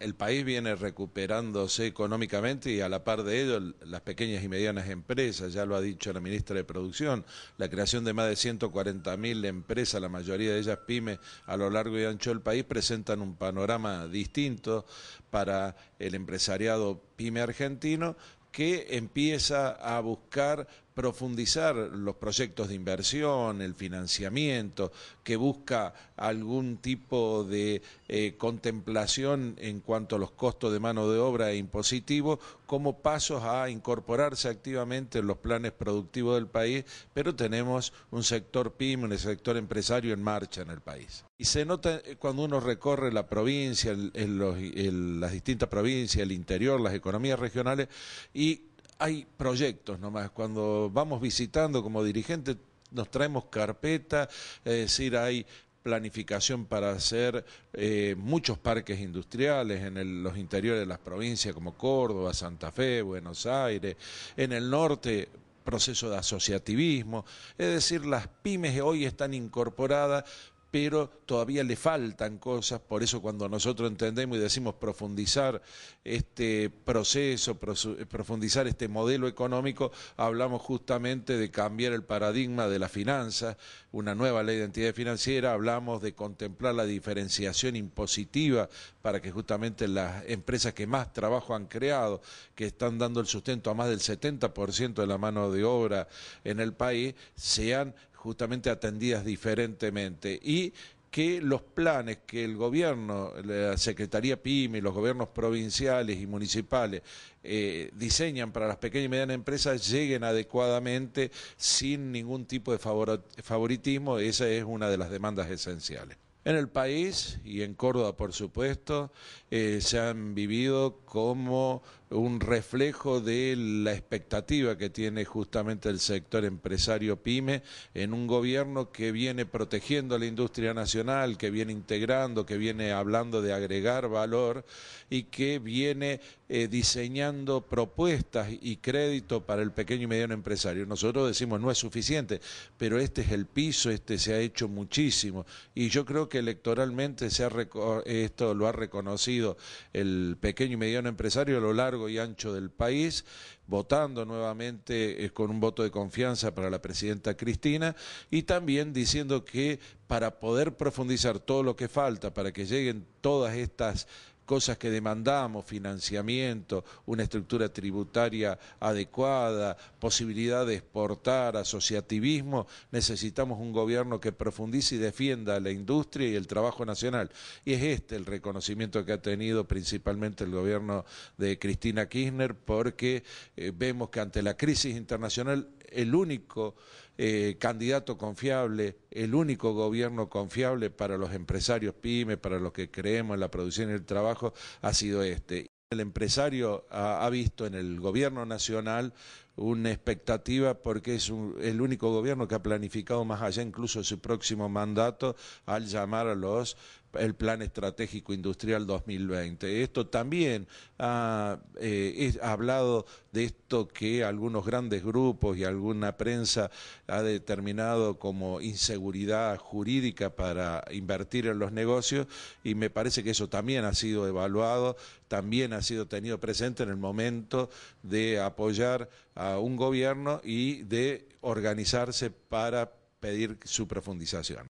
el país viene recuperándose económicamente y a la par de ello las pequeñas y medianas empresas, ya lo ha dicho la ministra de Producción, la creación de más de 140.000 empresas, la mayoría de ellas pymes a lo largo y ancho del país, presentan un panorama distinto para el empresariado pyme argentino que empieza a buscar profundizar los proyectos de inversión, el financiamiento, que busca algún tipo de eh, contemplación en cuanto a los costos de mano de obra e impositivos, como pasos a incorporarse activamente en los planes productivos del país, pero tenemos un sector PYME, un sector empresario en marcha en el país. Y se nota eh, cuando uno recorre la provincia, las distintas provincias, el interior, las economías regionales, y hay proyectos nomás. Cuando vamos visitando como dirigente, nos traemos carpeta, eh, es decir, hay planificación para hacer eh, muchos parques industriales en los interiores de las provincias como Córdoba, Santa Fe, Buenos Aires, en el norte proceso de asociativismo, es decir, las pymes hoy están incorporadas pero todavía le faltan cosas, por eso cuando nosotros entendemos y decimos profundizar este proceso, profundizar este modelo económico, hablamos justamente de cambiar el paradigma de la finanza, una nueva ley de identidad financiera, hablamos de contemplar la diferenciación impositiva para que justamente las empresas que más trabajo han creado, que están dando el sustento a más del 70% de la mano de obra en el país, sean justamente atendidas diferentemente y que los planes que el gobierno, la Secretaría PYME, los gobiernos provinciales y municipales eh, diseñan para las pequeñas y medianas empresas lleguen adecuadamente sin ningún tipo de favoritismo. Esa es una de las demandas esenciales. En el país y en Córdoba, por supuesto, eh, se han vivido como un reflejo de la expectativa que tiene justamente el sector empresario pyme en un gobierno que viene protegiendo a la industria nacional, que viene integrando, que viene hablando de agregar valor y que viene eh, diseñando propuestas y crédito para el pequeño y mediano empresario. Nosotros decimos no es suficiente, pero este es el piso, este se ha hecho muchísimo y yo creo que electoralmente se ha esto lo ha reconocido el pequeño y mediano empresario a lo largo y ancho del país, votando nuevamente eh, con un voto de confianza para la presidenta Cristina y también diciendo que para poder profundizar todo lo que falta para que lleguen todas estas cosas que demandamos, financiamiento, una estructura tributaria adecuada, posibilidad de exportar, asociativismo, necesitamos un gobierno que profundice y defienda la industria y el trabajo nacional. Y es este el reconocimiento que ha tenido principalmente el gobierno de Cristina Kirchner porque eh, vemos que ante la crisis internacional el único eh, candidato confiable, el único gobierno confiable para los empresarios PYME, para los que creemos en la producción y el trabajo, ha sido este. El empresario ha visto en el gobierno nacional una expectativa porque es el único gobierno que ha planificado más allá incluso su próximo mandato al llamar a los el plan estratégico industrial 2020. Esto también ha, eh, ha, hablado de esto que algunos grandes grupos y alguna prensa ha determinado como inseguridad jurídica para invertir en los negocios y me parece que eso también ha sido evaluado, también ha sido tenido presente en el momento de apoyar a un gobierno y de organizarse para pedir su profundización.